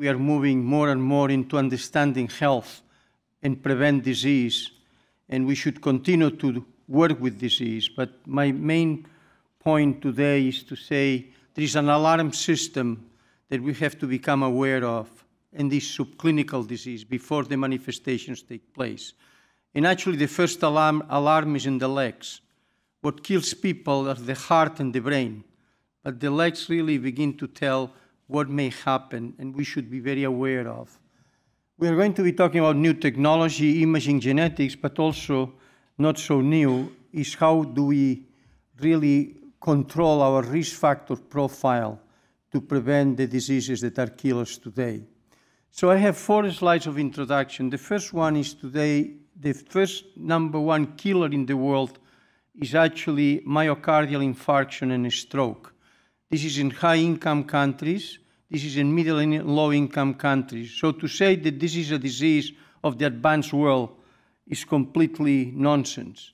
we are moving more and more into understanding health and prevent disease, and we should continue to work with disease. But my main point today is to say there is an alarm system that we have to become aware of in this subclinical disease before the manifestations take place. And actually, the first alarm, alarm is in the legs. What kills people are the heart and the brain. But the legs really begin to tell what may happen and we should be very aware of. We are going to be talking about new technology, imaging genetics, but also not so new is how do we really control our risk factor profile to prevent the diseases that are killers today. So I have four slides of introduction. The first one is today, the first number one killer in the world is actually myocardial infarction and stroke. This is in high-income countries. This is in middle and low-income countries. So to say that this is a disease of the advanced world is completely nonsense.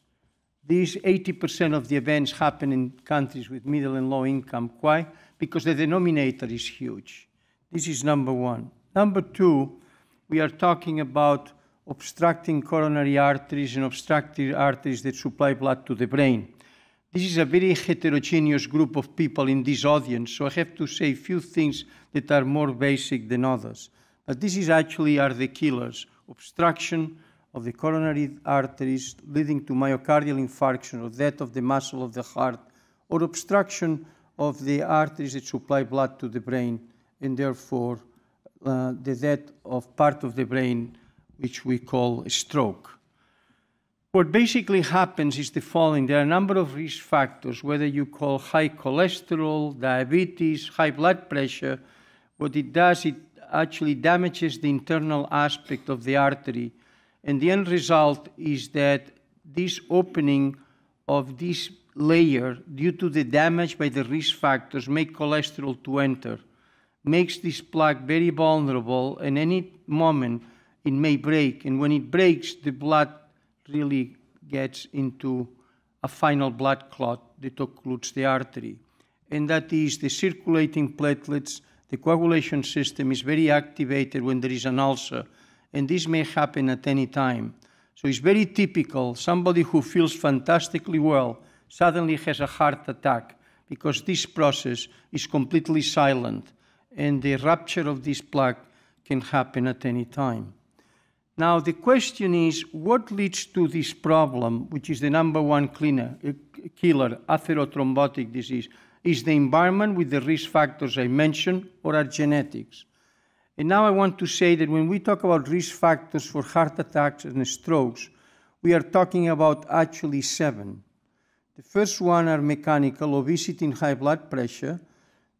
These 80% of the events happen in countries with middle and low income. Why? Because the denominator is huge. This is number one. Number two, we are talking about obstructing coronary arteries and obstructed arteries that supply blood to the brain. This is a very heterogeneous group of people in this audience, so I have to say few things that are more basic than others. But this is actually are the killers, obstruction of the coronary arteries leading to myocardial infarction or death of the muscle of the heart, or obstruction of the arteries that supply blood to the brain, and therefore uh, the death of part of the brain which we call stroke. What basically happens is the following. There are a number of risk factors, whether you call high cholesterol, diabetes, high blood pressure. What it does, it actually damages the internal aspect of the artery. And the end result is that this opening of this layer, due to the damage by the risk factors, make cholesterol to enter, makes this plaque very vulnerable, and any moment it may break. And when it breaks, the blood really gets into a final blood clot that occludes the artery. And that is the circulating platelets, the coagulation system is very activated when there is an ulcer. And this may happen at any time. So it's very typical. Somebody who feels fantastically well suddenly has a heart attack because this process is completely silent and the rupture of this plaque can happen at any time. Now, the question is what leads to this problem, which is the number one cleaner, eh, killer, atherothrombotic disease? Is the environment with the risk factors I mentioned, or are genetics? And now I want to say that when we talk about risk factors for heart attacks and strokes, we are talking about actually seven. The first one are mechanical obesity and high blood pressure.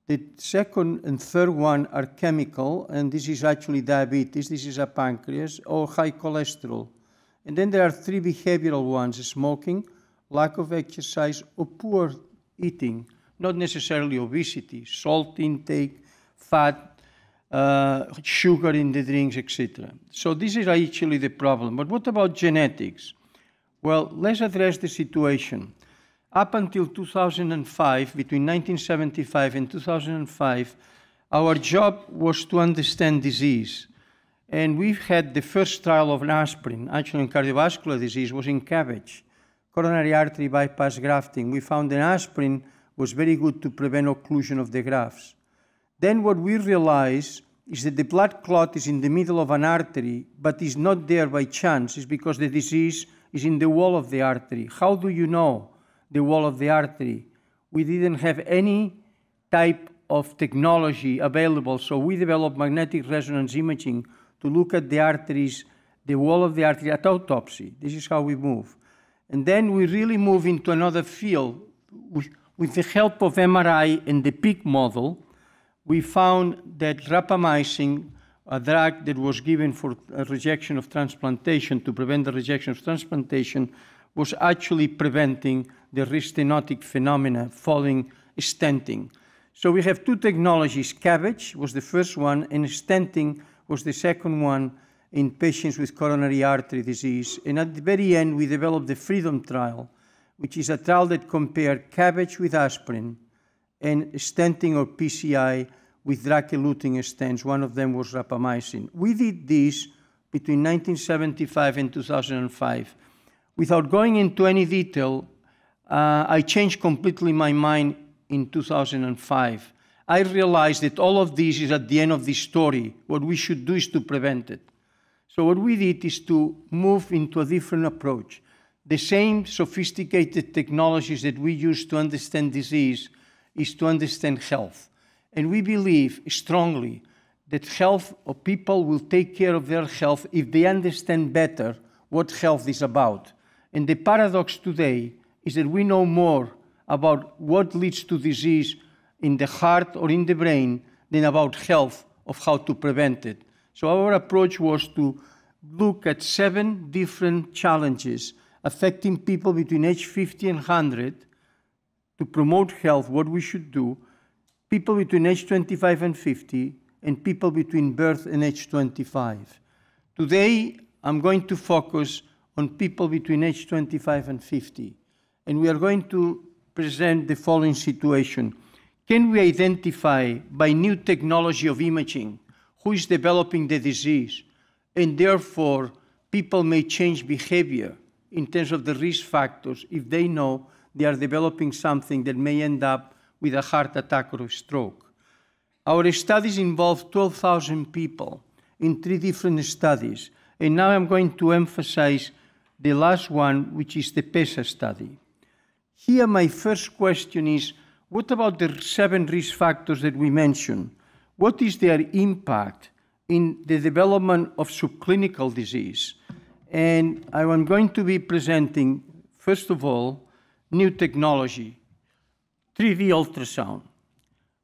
The second and third one are chemical, and this is actually diabetes, this is a pancreas, or high cholesterol. And then there are three behavioral ones smoking, lack of exercise, or poor eating, not necessarily obesity, salt intake, fat, uh, sugar in the drinks, etc. So this is actually the problem. But what about genetics? Well, let's address the situation. Up until 2005, between 1975 and 2005, our job was to understand disease. And we had the first trial of an aspirin, actually in cardiovascular disease, was in cabbage. Coronary artery bypass grafting. We found an aspirin was very good to prevent occlusion of the grafts. Then what we realized is that the blood clot is in the middle of an artery, but is not there by chance. It's because the disease is in the wall of the artery. How do you know? the wall of the artery. We didn't have any type of technology available, so we developed magnetic resonance imaging to look at the arteries, the wall of the artery at autopsy. This is how we move. And then we really move into another field. With, with the help of MRI and the pig model, we found that rapamycin, a drug that was given for rejection of transplantation to prevent the rejection of transplantation, was actually preventing the restenotic phenomena following stenting. So we have two technologies. CABG was the first one, and stenting was the second one in patients with coronary artery disease. And at the very end, we developed the FREEDOM trial, which is a trial that compared CABG with aspirin and stenting or PCI with drug-eluting stents. One of them was rapamycin. We did this between 1975 and 2005. Without going into any detail, uh, I changed completely my mind in 2005. I realized that all of this is at the end of the story. What we should do is to prevent it. So, what we did is to move into a different approach. The same sophisticated technologies that we use to understand disease is to understand health. And we believe strongly that health of people will take care of their health if they understand better what health is about. And the paradox today is that we know more about what leads to disease in the heart or in the brain than about health of how to prevent it. So our approach was to look at seven different challenges affecting people between age 50 and 100 to promote health, what we should do, people between age 25 and 50, and people between birth and age 25. Today, I'm going to focus on people between age 25 and 50 and we are going to present the following situation. Can we identify by new technology of imaging who is developing the disease and therefore people may change behavior in terms of the risk factors if they know they are developing something that may end up with a heart attack or a stroke. Our studies involved 12,000 people in three different studies. And now I'm going to emphasize the last one, which is the PESA study. Here, my first question is what about the seven risk factors that we mentioned? What is their impact in the development of subclinical disease? And I am going to be presenting, first of all, new technology, 3D ultrasound.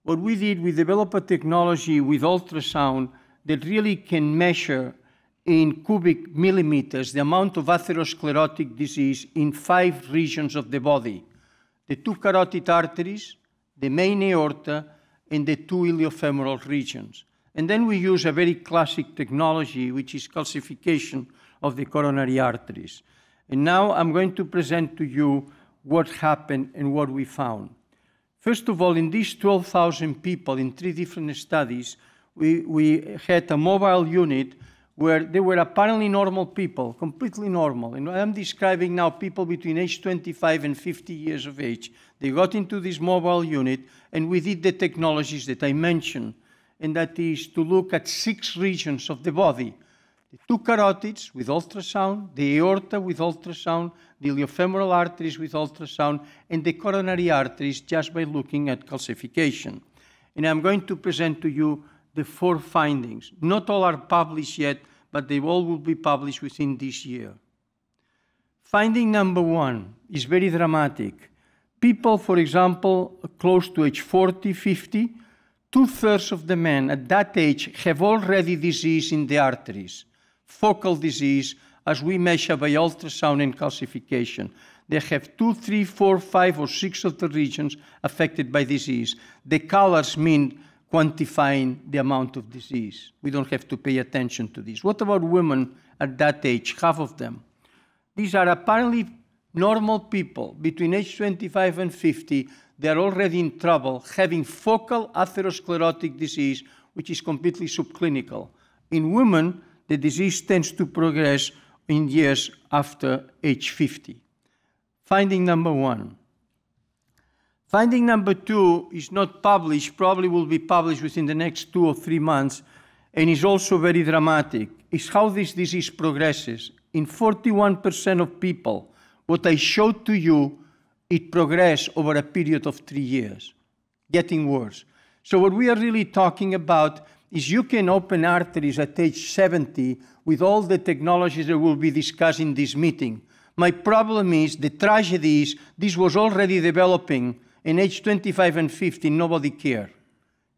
What we did, we developed a technology with ultrasound that really can measure in cubic millimeters the amount of atherosclerotic disease in five regions of the body the two carotid arteries, the main aorta, and the two iliofemoral regions. And then we use a very classic technology, which is calcification of the coronary arteries. And now I'm going to present to you what happened and what we found. First of all, in these 12,000 people in three different studies, we, we had a mobile unit where they were apparently normal people, completely normal. And I'm describing now people between age 25 and 50 years of age. They got into this mobile unit, and we did the technologies that I mentioned, and that is to look at six regions of the body. The two carotids with ultrasound, the aorta with ultrasound, the iliofemoral arteries with ultrasound, and the coronary arteries just by looking at calcification. And I'm going to present to you the four findings. Not all are published yet, but they all will be published within this year. Finding number one is very dramatic. People, for example, close to age 40, 50, two thirds of the men at that age have already disease in the arteries, focal disease, as we measure by ultrasound and calcification. They have two, three, four, five, or six of the regions affected by disease. The colors mean quantifying the amount of disease. We don't have to pay attention to this. What about women at that age, half of them? These are apparently normal people between age 25 and 50. They're already in trouble having focal atherosclerotic disease, which is completely subclinical. In women, the disease tends to progress in years after age 50. Finding number one Finding number two is not published, probably will be published within the next two or three months, and is also very dramatic, is how this disease progresses. In 41% of people, what I showed to you, it progressed over a period of three years, getting worse. So what we are really talking about is you can open arteries at age 70 with all the technologies that we'll be discussing this meeting. My problem is, the tragedy is, this was already developing in age 25 and 50, nobody care.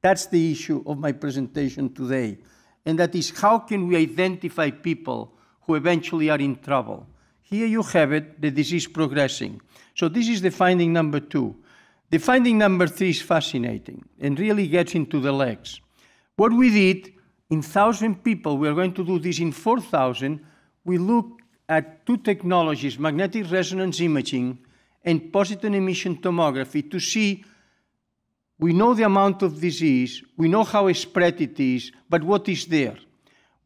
That's the issue of my presentation today. And that is how can we identify people who eventually are in trouble? Here you have it, the disease progressing. So this is the finding number two. The finding number three is fascinating and really gets into the legs. What we did in 1,000 people, we are going to do this in 4,000, we look at two technologies, magnetic resonance imaging and positron emission tomography to see we know the amount of disease, we know how spread it is, but what is there?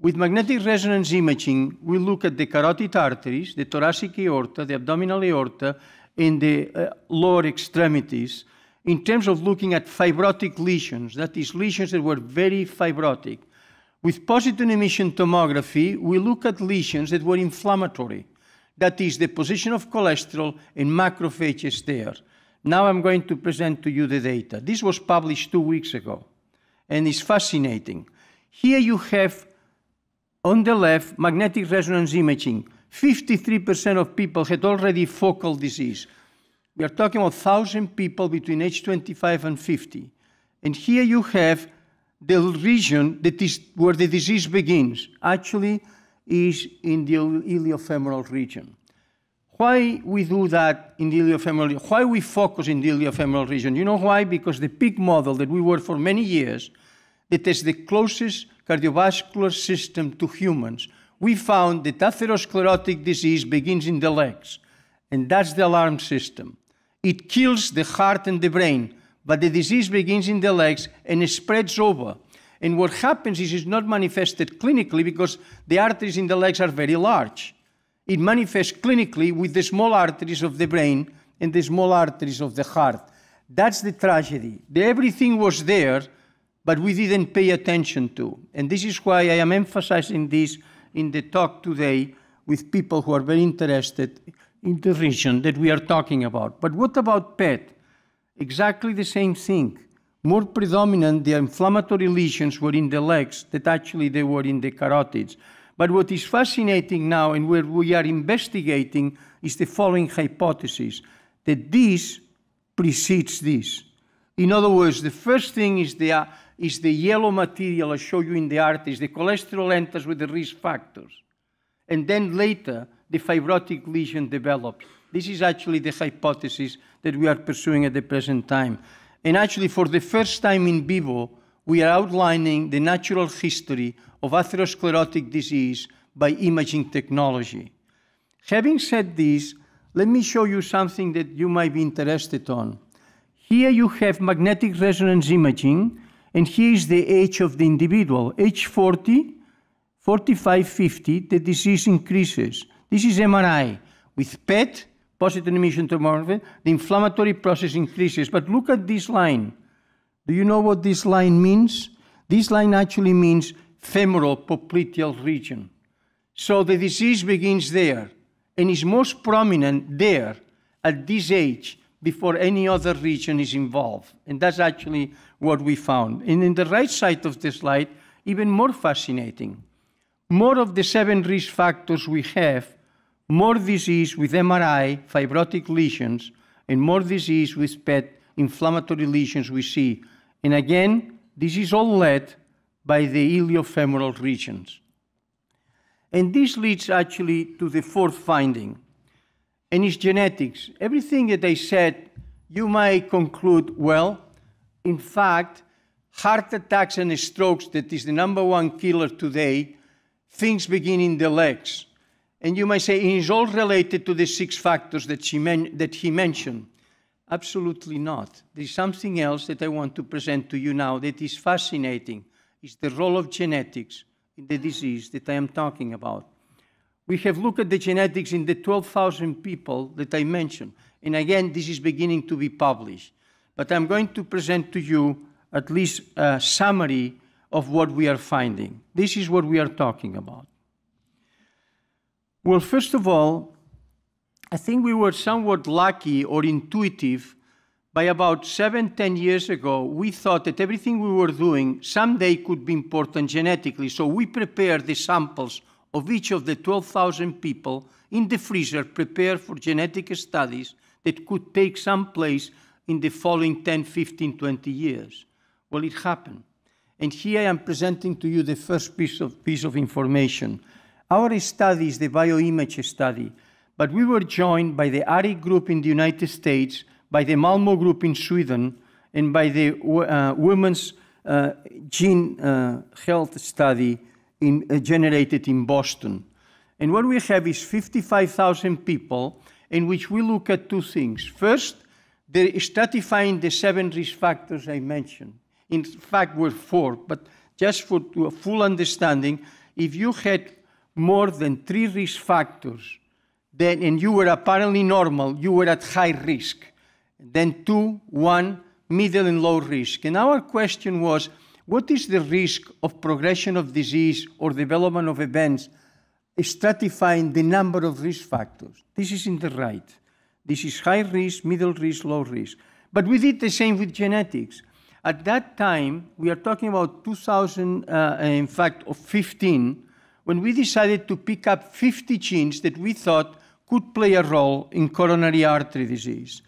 With magnetic resonance imaging, we look at the carotid arteries, the thoracic aorta, the abdominal aorta, and the uh, lower extremities in terms of looking at fibrotic lesions, that is, lesions that were very fibrotic. With positron emission tomography, we look at lesions that were inflammatory, that is the position of cholesterol in macrophages there. Now I'm going to present to you the data. This was published two weeks ago and it's fascinating. Here you have on the left magnetic resonance imaging. 53% of people had already focal disease. We are talking about 1,000 people between age 25 and 50. And here you have the region that is where the disease begins. Actually, is in the iliofemoral region. Why we do that in the iliofemoral, why we focus in the iliofemoral region? You know why? Because the pig model that we worked for many years, that is the closest cardiovascular system to humans, we found that atherosclerotic disease begins in the legs, and that's the alarm system. It kills the heart and the brain, but the disease begins in the legs and it spreads over and what happens is it's not manifested clinically because the arteries in the legs are very large. It manifests clinically with the small arteries of the brain and the small arteries of the heart. That's the tragedy. Everything was there, but we didn't pay attention to. And this is why I am emphasizing this in the talk today with people who are very interested in the region that we are talking about. But what about PET? Exactly the same thing more predominant the inflammatory lesions were in the legs that actually they were in the carotids. But what is fascinating now and where we are investigating is the following hypothesis, that this precedes this. In other words, the first thing is the, uh, is the yellow material I show you in the art, is the cholesterol enters with the risk factors. And then later, the fibrotic lesion develops. This is actually the hypothesis that we are pursuing at the present time. And actually, for the first time in vivo, we are outlining the natural history of atherosclerotic disease by imaging technology. Having said this, let me show you something that you might be interested on. Here you have magnetic resonance imaging, and here is the age of the individual. Age 40, 45, 50, the disease increases. This is MRI. With PET, positive emission tomorphine, the inflammatory process increases. But look at this line. Do you know what this line means? This line actually means femoral popliteal region. So the disease begins there and is most prominent there at this age before any other region is involved. And that's actually what we found. And in the right side of the slide, even more fascinating. More of the seven risk factors we have more disease with MRI fibrotic lesions and more disease with PET inflammatory lesions we see. And again, this is all led by the iliofemoral regions. And this leads actually to the fourth finding, and it's genetics. Everything that I said, you might conclude, well, in fact, heart attacks and strokes, that is the number one killer today, things begin in the legs. And you might say, it is all related to the six factors that, she that he mentioned. Absolutely not. There's something else that I want to present to you now that is fascinating. It's the role of genetics in the disease that I am talking about. We have looked at the genetics in the 12,000 people that I mentioned. And again, this is beginning to be published. But I'm going to present to you at least a summary of what we are finding. This is what we are talking about. Well, first of all, I think we were somewhat lucky or intuitive. By about seven, ten years ago, we thought that everything we were doing someday could be important genetically. So we prepared the samples of each of the 12,000 people in the freezer prepared for genetic studies that could take some place in the following 10, 15, 20 years. Well, it happened. And here I am presenting to you the first piece of, piece of information. Our study is the bioimage study, but we were joined by the ARI group in the United States, by the Malmo group in Sweden, and by the uh, Women's uh, Gene uh, Health Study in, uh, generated in Boston. And what we have is 55,000 people in which we look at two things. First, they're stratifying the seven risk factors I mentioned. In fact, were four, but just for a full understanding, if you had more than three risk factors, then, and you were apparently normal, you were at high risk. Then two, one, middle and low risk. And our question was, what is the risk of progression of disease or development of events stratifying the number of risk factors? This is in the right. This is high risk, middle risk, low risk. But we did the same with genetics. At that time, we are talking about 2000, uh, in fact, of 15, when we decided to pick up 50 genes that we thought could play a role in coronary artery disease.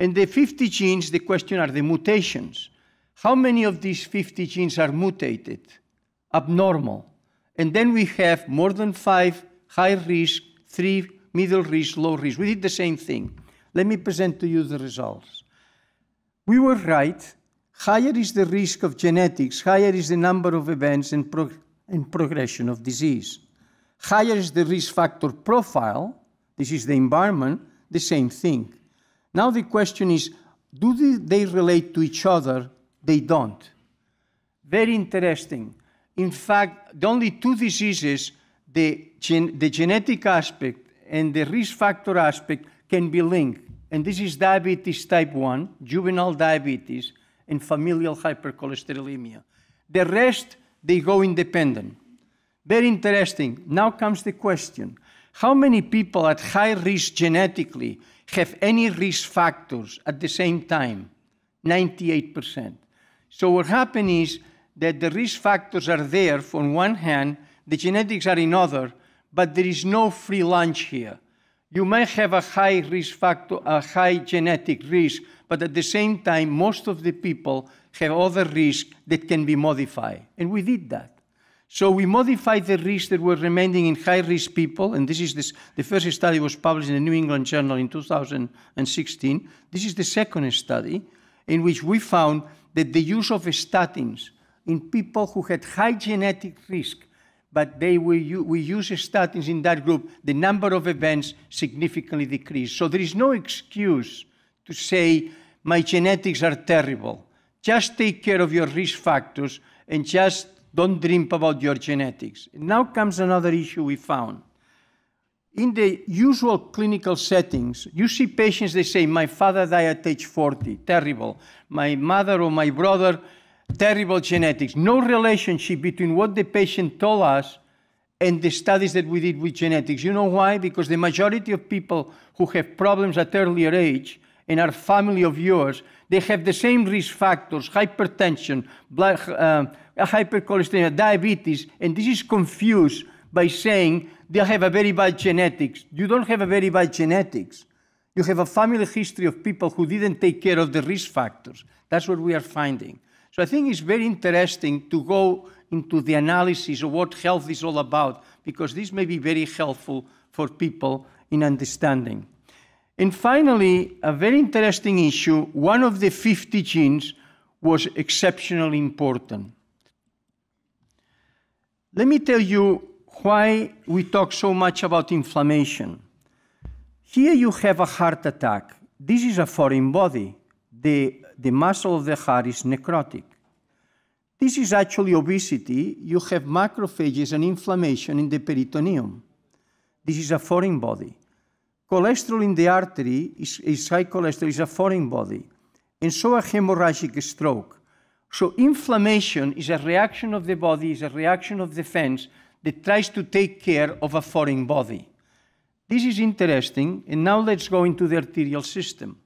And the 50 genes, the question are the mutations. How many of these 50 genes are mutated, abnormal? And then we have more than five high risk, three middle risk, low risk. We did the same thing. Let me present to you the results. We were right. Higher is the risk of genetics, higher is the number of events, and and progression of disease. Higher is the risk factor profile, this is the environment, the same thing. Now the question is, do they relate to each other? They don't. Very interesting. In fact, the only two diseases, the, gen the genetic aspect and the risk factor aspect can be linked. And this is diabetes type 1, juvenile diabetes, and familial hypercholesterolemia. The rest they go independent. Very interesting. Now comes the question how many people at high risk genetically have any risk factors at the same time? 98%. So, what happens is that the risk factors are there on one hand, the genetics are in other, but there is no free lunch here. You may have a high risk factor, a high genetic risk, but at the same time, most of the people have other risks that can be modified. And we did that. So we modified the risks that were remaining in high-risk people, and this is this, the first study was published in the New England Journal in 2016. This is the second study in which we found that the use of statins in people who had high genetic risk, but they were, we use statins in that group, the number of events significantly decreased. So there is no excuse to say my genetics are terrible. Just take care of your risk factors and just don't dream about your genetics. Now comes another issue we found. In the usual clinical settings, you see patients, they say, My father died at age 40, terrible. My mother or my brother, terrible genetics. No relationship between what the patient told us and the studies that we did with genetics. You know why? Because the majority of people who have problems at earlier age in our family of yours, they have the same risk factors, hypertension, blood, uh, diabetes, and this is confused by saying they have a very bad genetics. You don't have a very bad genetics. You have a family history of people who didn't take care of the risk factors. That's what we are finding. So I think it's very interesting to go into the analysis of what health is all about, because this may be very helpful for people in understanding. And finally, a very interesting issue, one of the 50 genes was exceptionally important. Let me tell you why we talk so much about inflammation. Here you have a heart attack. This is a foreign body. The, the muscle of the heart is necrotic. This is actually obesity. You have macrophages and inflammation in the peritoneum. This is a foreign body. Cholesterol in the artery is, is high cholesterol is a foreign body, and so a hemorrhagic stroke. So inflammation is a reaction of the body, is a reaction of defense that tries to take care of a foreign body. This is interesting, and now let's go into the arterial system.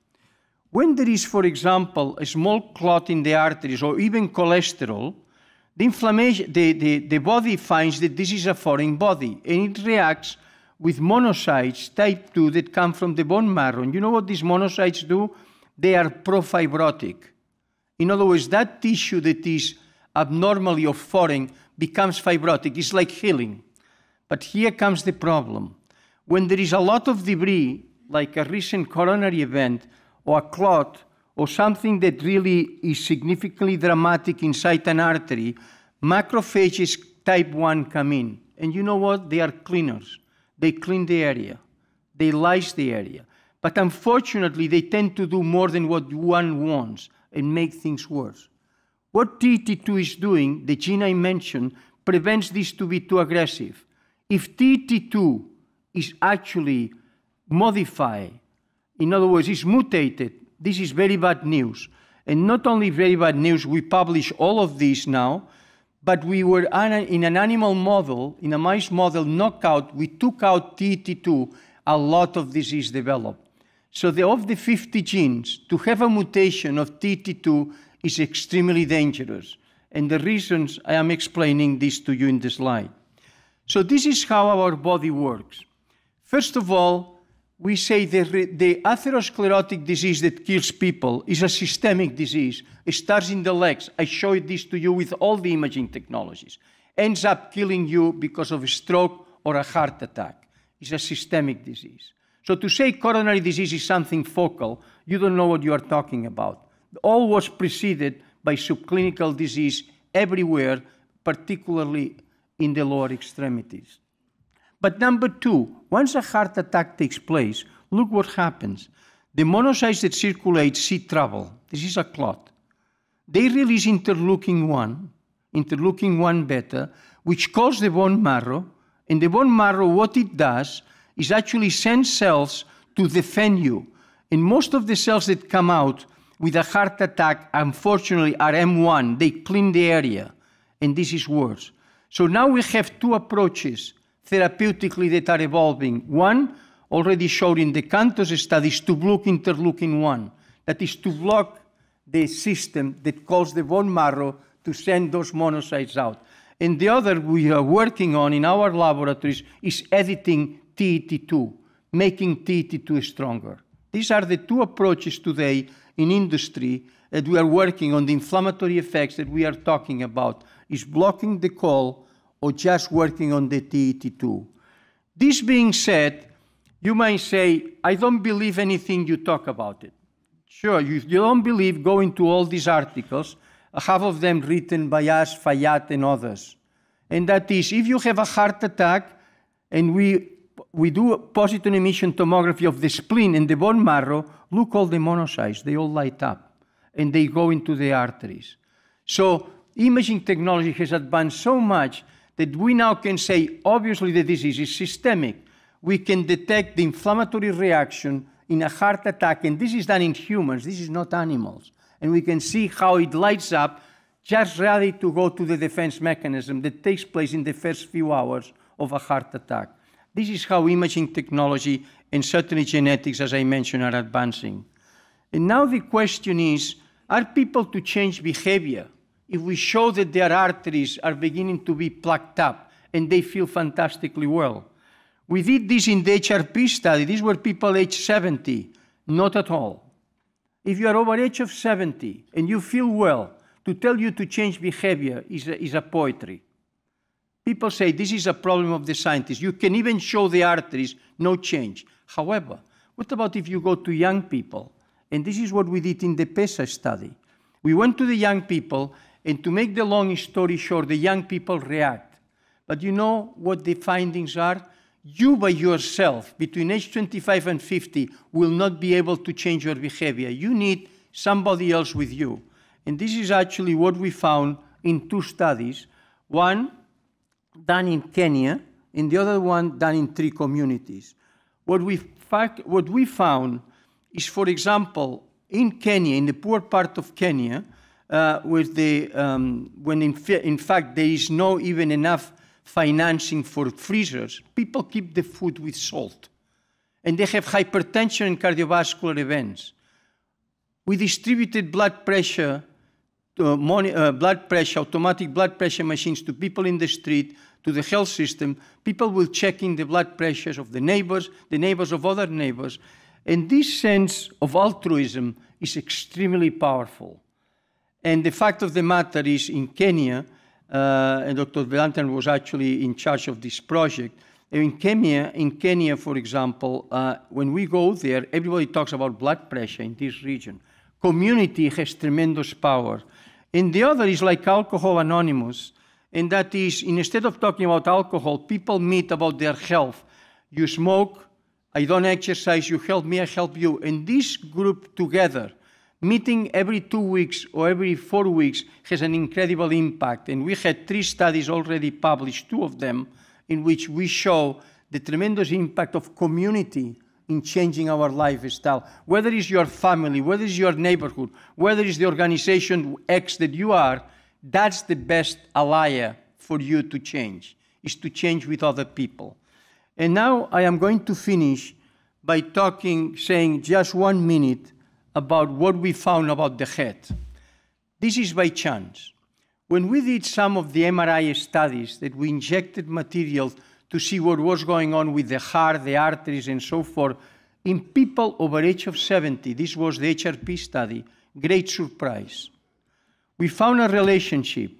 When there is, for example, a small clot in the arteries or even cholesterol, the, inflammation, the, the, the body finds that this is a foreign body and it reacts with monocytes type 2 that come from the bone marrow. You know what these monocytes do? They are profibrotic. In other words, that tissue that is abnormally or foreign becomes fibrotic. It's like healing. But here comes the problem. When there is a lot of debris, like a recent coronary event or a clot or something that really is significantly dramatic inside an artery, macrophages type 1 come in. And you know what? They are cleaners they clean the area, they lice the area. But unfortunately, they tend to do more than what one wants and make things worse. What TT2 is doing, the gene I mentioned, prevents this to be too aggressive. If TT2 is actually modified, in other words, is mutated, this is very bad news. And not only very bad news, we publish all of this now, but we were in an animal model, in a mice model knockout, we took out TET2, a lot of disease developed. So the, of the 50 genes, to have a mutation of TET2 is extremely dangerous. And the reasons I am explaining this to you in the slide. So this is how our body works. First of all, we say the, the atherosclerotic disease that kills people is a systemic disease. It starts in the legs. I showed this to you with all the imaging technologies. Ends up killing you because of a stroke or a heart attack. It's a systemic disease. So to say coronary disease is something focal, you don't know what you are talking about. All was preceded by subclinical disease everywhere, particularly in the lower extremities. But number two, once a heart attack takes place, look what happens. The monocytes that circulate see trouble. This is a clot. They release interleukin 1, interleukin 1 beta, which causes the bone marrow. And the bone marrow, what it does is actually send cells to defend you. And most of the cells that come out with a heart attack, unfortunately, are M1. They clean the area. And this is worse. So now we have two approaches therapeutically that are evolving. One already showed in the CANTOS studies to block interleukin-1, that is to block the system that calls the bone marrow to send those monocytes out. And the other we are working on in our laboratories is editing TET2, making TET2 stronger. These are the two approaches today in industry that we are working on the inflammatory effects that we are talking about, is blocking the call or just working on the TET2. This being said, you might say, I don't believe anything you talk about it. Sure, you, you don't believe, go into all these articles, uh, half of them written by us, Fayat, and others. And that is, if you have a heart attack, and we, we do positron emission tomography of the spleen and the bone marrow, look all the monocytes, they all light up, and they go into the arteries. So imaging technology has advanced so much that we now can say, obviously, the disease is systemic. We can detect the inflammatory reaction in a heart attack, and this is done in humans, this is not animals. And we can see how it lights up just ready to go to the defense mechanism that takes place in the first few hours of a heart attack. This is how imaging technology and certainly genetics, as I mentioned, are advancing. And now the question is, are people to change behavior? if we show that their arteries are beginning to be plucked up and they feel fantastically well. We did this in the HRP study. These were people age 70. Not at all. If you are over age of 70 and you feel well, to tell you to change behavior is a, is a poetry. People say this is a problem of the scientists. You can even show the arteries, no change. However, what about if you go to young people? And this is what we did in the PESA study. We went to the young people and to make the long story short, the young people react. But you know what the findings are? You by yourself, between age 25 and 50, will not be able to change your behavior. You need somebody else with you. And this is actually what we found in two studies one done in Kenya, and the other one done in three communities. What we, what we found is, for example, in Kenya, in the poor part of Kenya, uh, with the, um, when in, in fact there is no even enough financing for freezers. People keep the food with salt. And they have hypertension and cardiovascular events. We distributed blood pressure, uh, uh, blood pressure, automatic blood pressure machines to people in the street, to the health system. People will check in the blood pressures of the neighbors, the neighbors of other neighbors. And this sense of altruism is extremely powerful. And the fact of the matter is, in Kenya, uh, and Dr. Vedantan was actually in charge of this project. In Kenya, in Kenya, for example, uh, when we go there, everybody talks about blood pressure in this region. Community has tremendous power. And the other is like Alcohol Anonymous, and that is instead of talking about alcohol, people meet about their health. You smoke, I don't exercise, you help me, I help you. And this group together meeting every two weeks or every four weeks has an incredible impact. And we had three studies already published, two of them, in which we show the tremendous impact of community in changing our lifestyle. Whether it's your family, whether it's your neighborhood, whether it's the organization X that you are, that's the best ally for you to change, is to change with other people. And now I am going to finish by talking, saying just one minute about what we found about the head. This is by chance. When we did some of the MRI studies that we injected material to see what was going on with the heart, the arteries, and so forth, in people over age of 70, this was the HRP study, great surprise. We found a relationship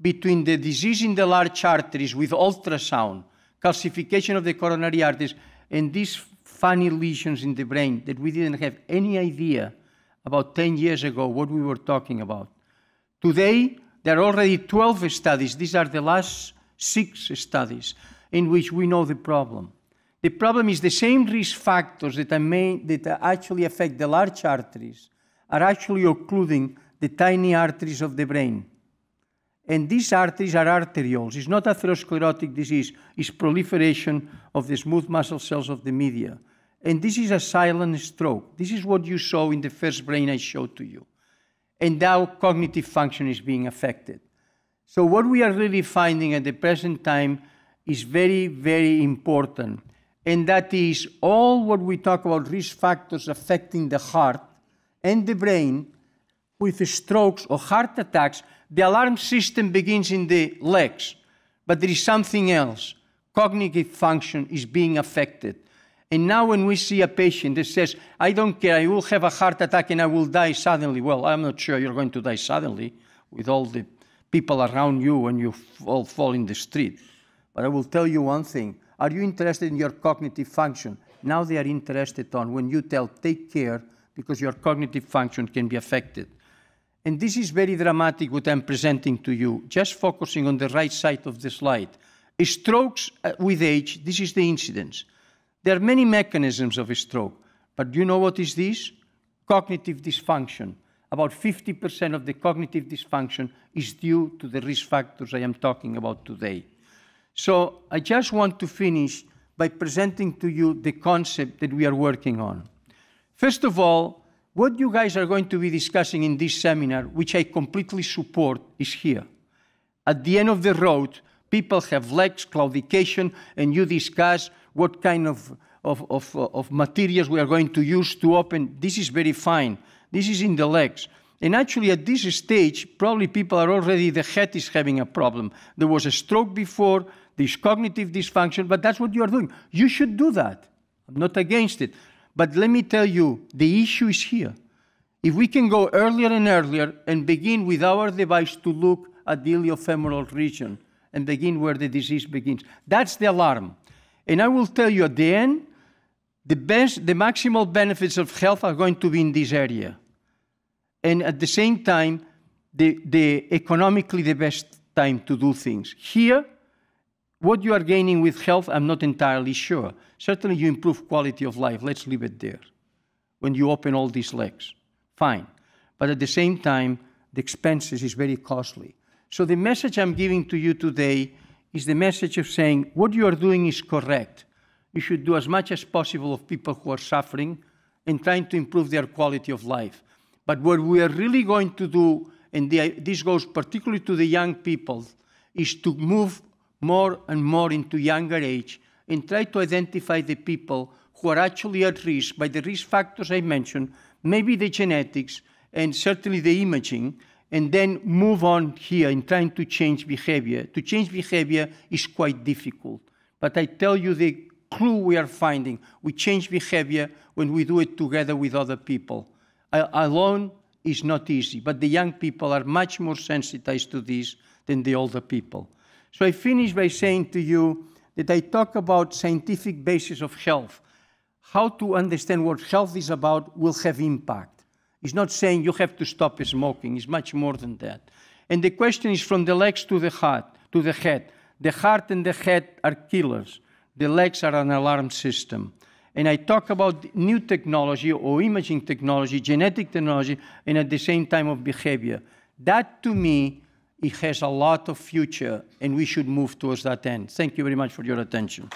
between the disease in the large arteries with ultrasound, calcification of the coronary arteries, and this funny lesions in the brain that we didn't have any idea about 10 years ago what we were talking about. Today, there are already 12 studies. These are the last six studies in which we know the problem. The problem is the same risk factors that, main, that actually affect the large arteries are actually occluding the tiny arteries of the brain. And these arteries are arterioles. It's not atherosclerotic disease, it's proliferation of the smooth muscle cells of the media. And this is a silent stroke. This is what you saw in the first brain I showed to you. And now cognitive function is being affected. So, what we are really finding at the present time is very, very important. And that is all what we talk about risk factors affecting the heart and the brain with strokes or heart attacks. The alarm system begins in the legs, but there is something else. Cognitive function is being affected and now, when we see a patient that says, I don't care, I will have a heart attack and I will die suddenly, well, I'm not sure you're going to die suddenly with all the people around you when you all fall in the street. But I will tell you one thing are you interested in your cognitive function? Now they are interested on when you tell, take care, because your cognitive function can be affected. And this is very dramatic what I'm presenting to you, just focusing on the right side of the slide. Strokes uh, with age, this is the incidence. There are many mechanisms of stroke, but do you know what is this? Cognitive dysfunction. About 50% of the cognitive dysfunction is due to the risk factors I am talking about today. So I just want to finish by presenting to you the concept that we are working on. First of all, what you guys are going to be discussing in this seminar, which I completely support, is here. At the end of the road, people have legs, claudication, and you discuss what kind of, of, of, of materials we are going to use to open. This is very fine. This is in the legs. And actually, at this stage, probably people are already, the head is having a problem. There was a stroke before, this cognitive dysfunction, but that's what you are doing. You should do that. I'm not against it. But let me tell you, the issue is here. If we can go earlier and earlier and begin with our device to look at the iliofemoral region and begin where the disease begins, that's the alarm. And I will tell you at the end, the, best, the maximal benefits of health are going to be in this area. And at the same time, the, the economically the best time to do things. Here, what you are gaining with health, I'm not entirely sure. Certainly, you improve quality of life. Let's leave it there. When you open all these legs, fine. But at the same time, the expenses is very costly. So, the message I'm giving to you today is the message of saying what you are doing is correct. You should do as much as possible of people who are suffering and trying to improve their quality of life. But what we are really going to do, and this goes particularly to the young people, is to move more and more into younger age and try to identify the people who are actually at risk by the risk factors I mentioned, maybe the genetics and certainly the imaging, and then move on here in trying to change behavior. To change behavior is quite difficult. But I tell you the clue we are finding. We change behavior when we do it together with other people. Alone is not easy, but the young people are much more sensitized to this than the older people. So I finish by saying to you that I talk about scientific basis of health. How to understand what health is about will have impact. It's not saying you have to stop smoking. It's much more than that. And the question is from the legs to the heart, to the head. The heart and the head are killers. The legs are an alarm system. And I talk about new technology or imaging technology, genetic technology, and at the same time of behavior. That to me, it has a lot of future, and we should move towards that end. Thank you very much for your attention.